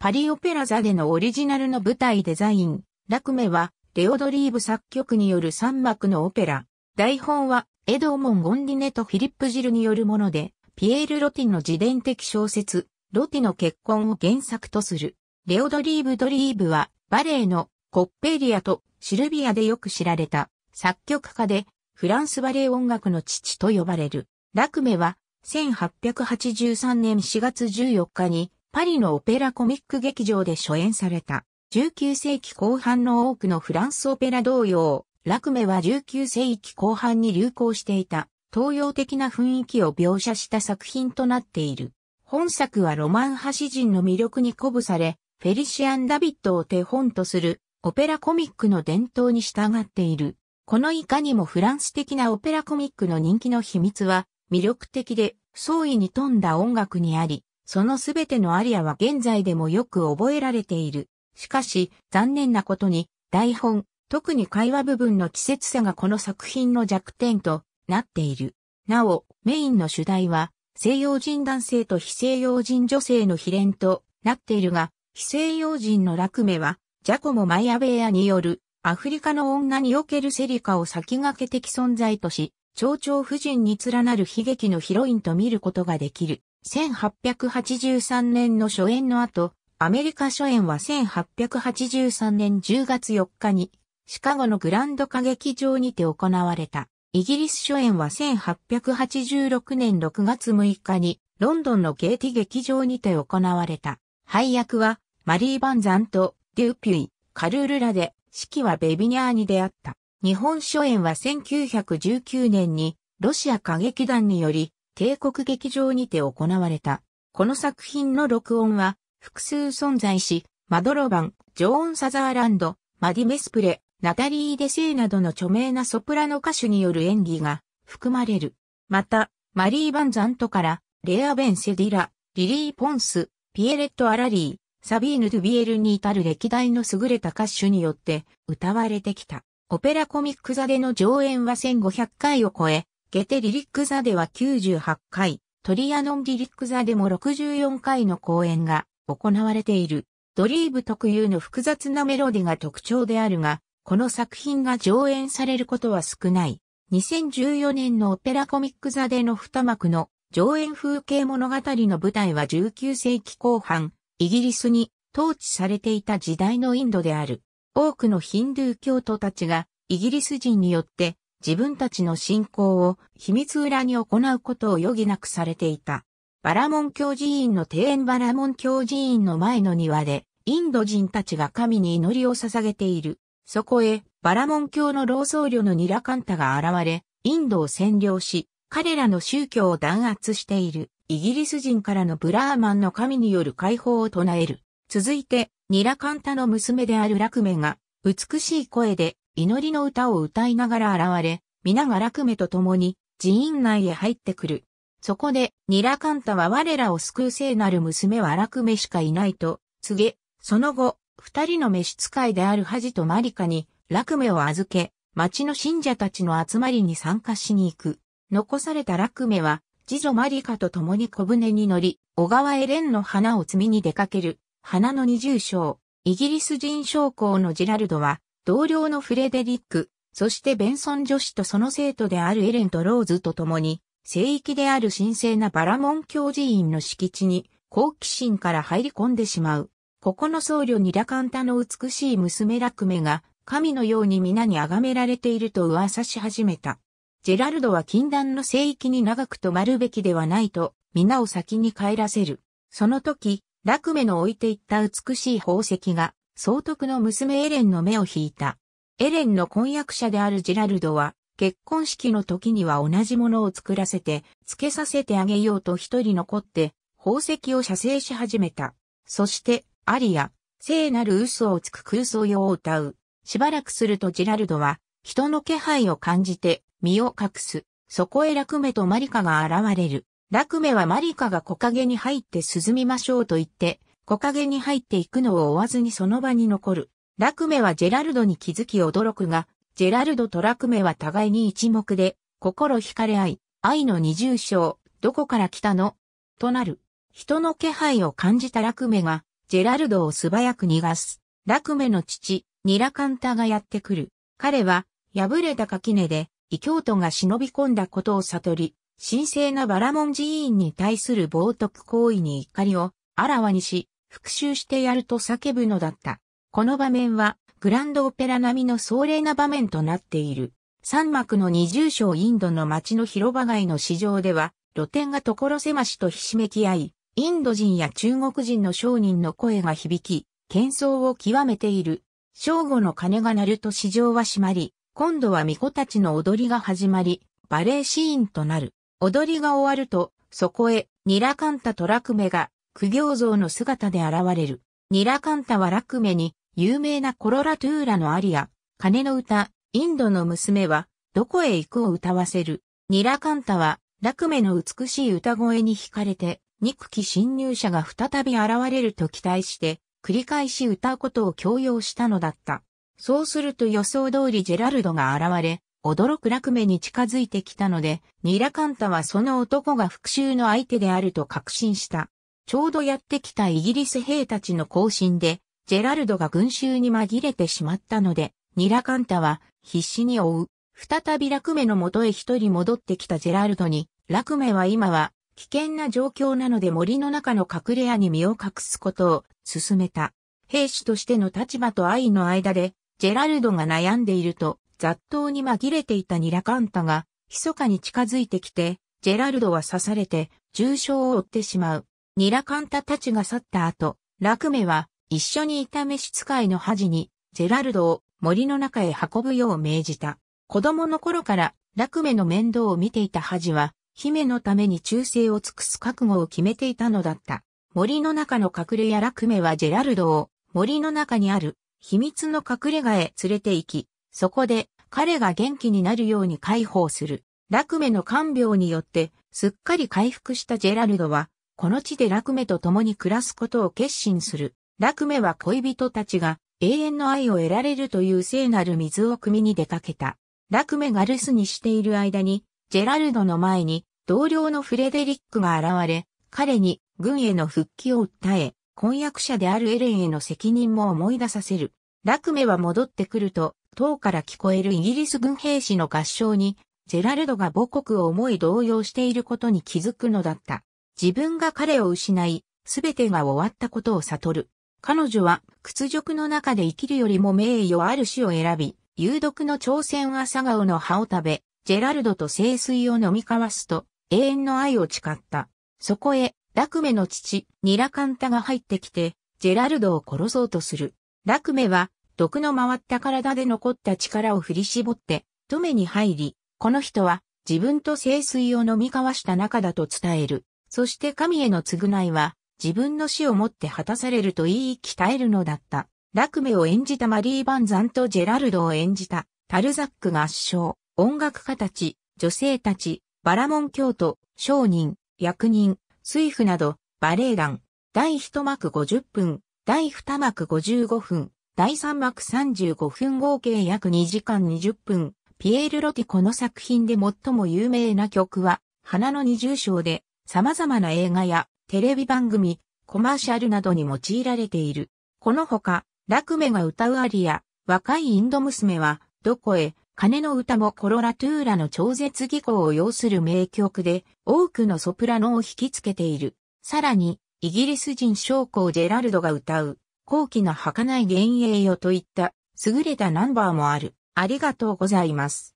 パリオペラ座でのオリジナルの舞台デザイン、ラクメは、レオドリーブ作曲による三幕のオペラ。台本は、エドーモン・ゴンディネとフィリップ・ジルによるもので、ピエール・ロティの自伝的小説、ロティの結婚を原作とする。レオドリーブ・ドリーブは、バレエのコッペリアとシルビアでよく知られた作曲家で、フランスバレエ音楽の父と呼ばれる。ラクメは、1883年4月14日に、パリのオペラコミック劇場で初演された。19世紀後半の多くのフランスオペラ同様、ラクメは19世紀後半に流行していた東洋的な雰囲気を描写した作品となっている。本作はロマン派詩人の魅力に鼓舞され、フェリシアン・ダビッドを手本とするオペラコミックの伝統に従っている。このいかにもフランス的なオペラコミックの人気の秘密は魅力的で創意に富んだ音楽にあり、そのすべてのアリアは現在でもよく覚えられている。しかし、残念なことに、台本、特に会話部分の稚拙さがこの作品の弱点となっている。なお、メインの主題は、西洋人男性と非西洋人女性の比連となっているが、非西洋人の楽目は、ジャコモ・マイアベアによる、アフリカの女におけるセリカを先駆け的存在とし、蝶々夫人に連なる悲劇のヒロインと見ることができる。1883年の初演の後、アメリカ初演は1883年10月4日に、シカゴのグランド歌劇場にて行われた。イギリス初演は1886年6月6日に、ロンドンのゲーティ劇場にて行われた。配役は、マリー・バンザンとデューピュイ、カルールラで、指揮はベビニャーニであった。日本初演は1919年に、ロシア歌劇団により、帝国劇場にて行われた。この作品の録音は複数存在し、マドロバン、ジョーン・サザーランド、マディ・メスプレ、ナタリー・デセイなどの著名なソプラノ歌手による演技が含まれる。また、マリー・バンザントから、レア・ベン・セディラ、リリー・ポンス、ピエレット・アラリー、サビーヌ・ドゥビエルに至る歴代の優れた歌手によって歌われてきた。オペラコミック座での上演は1500回を超え、ゲテリリック座では98回、トリアノンリリック座でも64回の公演が行われている。ドリーブ特有の複雑なメロディが特徴であるが、この作品が上演されることは少ない。2014年のオペラコミック座での二幕の上演風景物語の舞台は19世紀後半、イギリスに統治されていた時代のインドである。多くのヒンドゥー教徒たちがイギリス人によって自分たちの信仰を秘密裏に行うことを余儀なくされていた。バラモン教寺院の庭園バラモン教寺院の前の庭で、インド人たちが神に祈りを捧げている。そこへ、バラモン教の老僧侶のニラカンタが現れ、インドを占領し、彼らの宗教を弾圧している、イギリス人からのブラーマンの神による解放を唱える。続いて、ニラカンタの娘であるラクメが、美しい声で祈りの歌を歌いながら現れ、皆が楽メと共に寺院内へ入ってくる。そこで、ニラカンタは我らを救う聖なる娘は楽メしかいないと、告げ、その後、二人の召使いであるハジとマリカに、楽メを預け、町の信者たちの集まりに参加しに行く。残された楽メは、次女マリカと共に小舟に乗り、小川へ蓮の花を摘みに出かける、花の二重章。イギリス人将校のジラルドは、同僚のフレデリック、そしてベンソン女子とその生徒であるエレンとローズと共に、聖域である神聖なバラモン教寺院の敷地に、好奇心から入り込んでしまう。ここの僧侶にラカンタの美しい娘ラクメが、神のように皆に崇められていると噂し始めた。ジェラルドは禁断の聖域に長く泊まるべきではないと、皆を先に帰らせる。その時、ラクメの置いていった美しい宝石が、総督の娘エレンの目を引いた。エレンの婚約者であるジラルドは、結婚式の時には同じものを作らせて、付けさせてあげようと一人残って、宝石を写生し始めた。そして、アリア、聖なる嘘をつく空想用を歌う。しばらくするとジラルドは、人の気配を感じて、身を隠す。そこへラクメとマリカが現れる。ラクメはマリカが木陰に入って涼みましょうと言って、木陰に入っていくのを追わずにその場に残る。ラクメはジェラルドに気づき驚くが、ジェラルドとラクメは互いに一目で、心惹かれ合い、愛の二重章、どこから来たのとなる。人の気配を感じたラクメが、ジェラルドを素早く逃がす。ラクメの父、ニラカンタがやってくる。彼は、破れた垣根で、異教徒が忍び込んだことを悟り、神聖なバラモン寺院に対する冒涜行為に怒りを、あらわにし、復讐してやると叫ぶのだった。この場面は、グランドオペラ並みの壮麗な場面となっている。三幕の二重章インドの街の広場街の市場では、露店が所狭しとひしめき合い、インド人や中国人の商人の声が響き、喧騒を極めている。正午の鐘が鳴ると市場は閉まり、今度は巫女たちの踊りが始まり、バレーシーンとなる。踊りが終わると、そこへ、ニラカンタトラクメが、苦行像の姿で現れる。ニラカンタは楽メに、有名なコロラトゥーラのアリア、鐘の歌、インドの娘は、どこへ行くを歌わせる。ニラカンタは、楽メの美しい歌声に惹かれて、憎き侵入者が再び現れると期待して、繰り返し歌うことを強要したのだった。そうすると予想通りジェラルドが現れ、驚く楽メに近づいてきたので、ニラカンタはその男が復讐の相手であると確信した。ちょうどやってきたイギリス兵たちの行進で、ジェラルドが群衆に紛れてしまったので、ニラカンタは必死に追う。再びラクメの元へ一人戻ってきたジェラルドに、ラクメは今は危険な状況なので森の中の隠れ家に身を隠すことを進めた。兵士としての立場と愛の間で、ジェラルドが悩んでいると、雑踏に紛れていたニラカンタが、密かに近づいてきて、ジェラルドは刺されて、重傷を負ってしまう。ニラカンタたちが去った後、ラクメは一緒にいた召使いのハジにジェラルドを森の中へ運ぶよう命じた。子供の頃からラクメの面倒を見ていたハジは、姫のために忠誠を尽くす覚悟を決めていたのだった。森の中の隠れ家ラクメはジェラルドを森の中にある秘密の隠れ家へ連れて行き、そこで彼が元気になるように解放する。ラクメの看病によってすっかり回復したジェラルドはこの地でラクメと共に暮らすことを決心する。ラクメは恋人たちが永遠の愛を得られるという聖なる水を汲みに出かけた。ラクメが留守にしている間に、ジェラルドの前に同僚のフレデリックが現れ、彼に軍への復帰を訴え、婚約者であるエレンへの責任も思い出させる。ラクメは戻ってくると、塔から聞こえるイギリス軍兵士の合唱に、ジェラルドが母国を思い動揺していることに気づくのだった。自分が彼を失い、すべてが終わったことを悟る。彼女は屈辱の中で生きるよりも名誉ある死を選び、有毒の朝鮮朝顔の葉を食べ、ジェラルドと清水を飲み交わすと、永遠の愛を誓った。そこへ、ラクメの父、ニラカンタが入ってきて、ジェラルドを殺そうとする。ラクメは、毒の回った体で残った力を振り絞って、止めに入り、この人は自分と清水を飲み交わした仲だと伝える。そして神への償いは、自分の死をもって果たされると言い鍛えるのだった。ラクメを演じたマリー・バンザンとジェラルドを演じたタルザックが圧勝、音楽家たち、女性たち、バラモン教徒、商人、役人、水夫など、バレエ団、第1幕50分、第2幕55分、第3幕35分合計約2時間20分、ピエール・ロティこの作品で最も有名な曲は、花の二重章で、様々な映画やテレビ番組、コマーシャルなどに用いられている。このほか、ラクメが歌うアリア、若いインド娘は、どこへ、金の歌もコロラトゥーラの超絶技巧を要する名曲で、多くのソプラノを引きつけている。さらに、イギリス人将校ジェラルドが歌う、高貴な儚い幻影よといった、優れたナンバーもある。ありがとうございます。